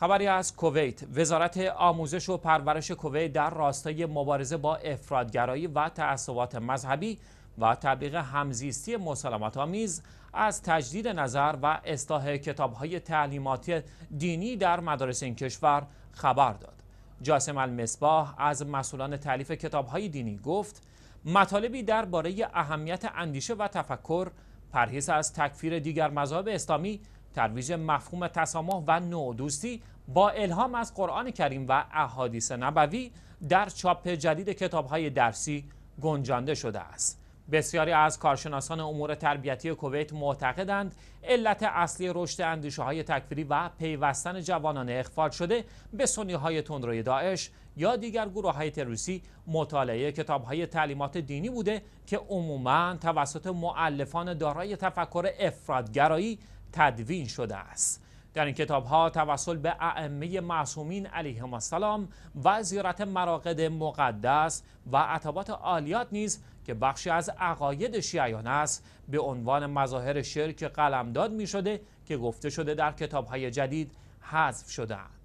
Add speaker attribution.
Speaker 1: خبری از کویت وزارت آموزش و پرورش کویت در راستای مبارزه با افرادگرایی و تعصبات مذهبی و تبلیغ همزیستی مسالمت آمیز از تجدید نظر و اصلاح کتابهای تعلیماتی دینی در مدارس این کشور خبر داد. جاسم المصباح از مسئولان تعلیف کتابهای دینی گفت مطالبی درباره اهمیت اندیشه و تفکر پرهیز از تکفیر دیگر مذاهب اسلامی ترویج مفهوم تسامح و دوستی با الهام از قرآن کریم و احادیث نبوی در چاپ جدید کتابهای درسی گنجانده شده است. بسیاری از کارشناسان امور تربیتی کویت معتقدند علت اصلی رشد اندیشه های تکفیری و پیوستن جوانان اخفال شده به سنی های تندروی داعش یا دیگر گروه های تروریستی مطالعه کتاب های تعلیمات دینی بوده که عموما توسط معلفان دارای تفکر افرادگرایی تدوین شده است در این کتاب ها توسل به ائمه معصومین علیهم السلام و زیارت مراقد مقدس و عتبات عالیات نیز که بخشی از عقاید شیعیان است به عنوان مظاهر شرک قلمداد می شده که گفته شده در کتاب های جدید حذف شده است